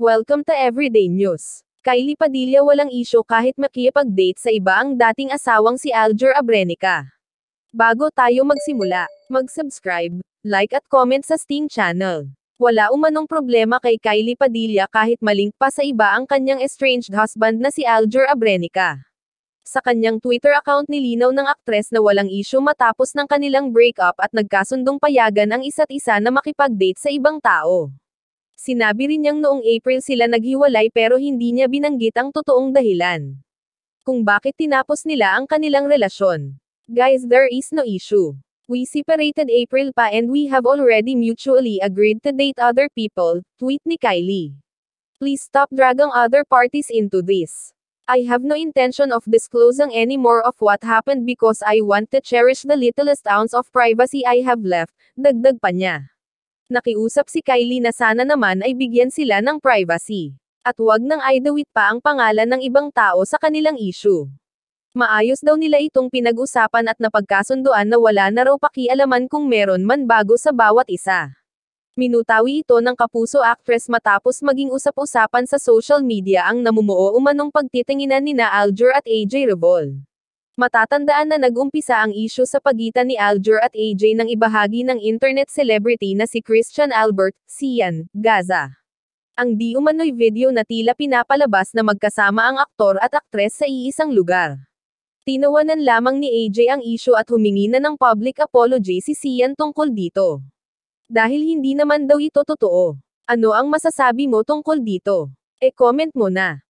Welcome to Everyday News. Kylie Padilla walang isyo kahit makipag-date sa iba ang dating asawang si Alger Abrenica. Bago tayo magsimula, mag-subscribe, like at comment sa Sting Channel. Wala umanong problema kay Kylie Padilla kahit malink pa sa iba ang kanyang estranged husband na si Alger Abrenica. Sa kanyang Twitter account nilinaw ng aktres na walang isyo matapos ng kanilang breakup at nagkasundong payagan ang isa't isa na makipag-date sa ibang tao. Sinabi rin niyang noong April sila naghiwalay pero hindi niya binanggit ang totoong dahilan. Kung bakit tinapos nila ang kanilang relasyon. Guys there is no issue. We separated April pa and we have already mutually agreed to date other people, tweet ni Kylie. Please stop dragging other parties into this. I have no intention of disclosing any more of what happened because I want to cherish the littlest ounce of privacy I have left, dagdag pa niya. Nakiusap si Kylie na sana naman ay bigyan sila ng privacy. At huwag nang idawit pa ang pangalan ng ibang tao sa kanilang issue. Maayos daw nila itong pinag-usapan at napagkasunduan na wala na raw pakialaman kung meron man bago sa bawat isa. Minutawi ito ng kapuso actress matapos maging usap-usapan sa social media ang namumuo umanong pagtitinginan ni na Alger at AJ Rebol. Matatandaan na nag-umpisa ang isyu sa pagitan ni Alger at AJ ng ibahagi ng internet celebrity na si Christian Albert, Sian, Gaza. Ang di umano'y video na tila pinapalabas na magkasama ang aktor at aktres sa iisang lugar. Tinawanan lamang ni AJ ang isyu at humingi na ng public apology si Sian tungkol dito. Dahil hindi naman daw ito totoo. Ano ang masasabi mo tungkol dito? E comment mo na.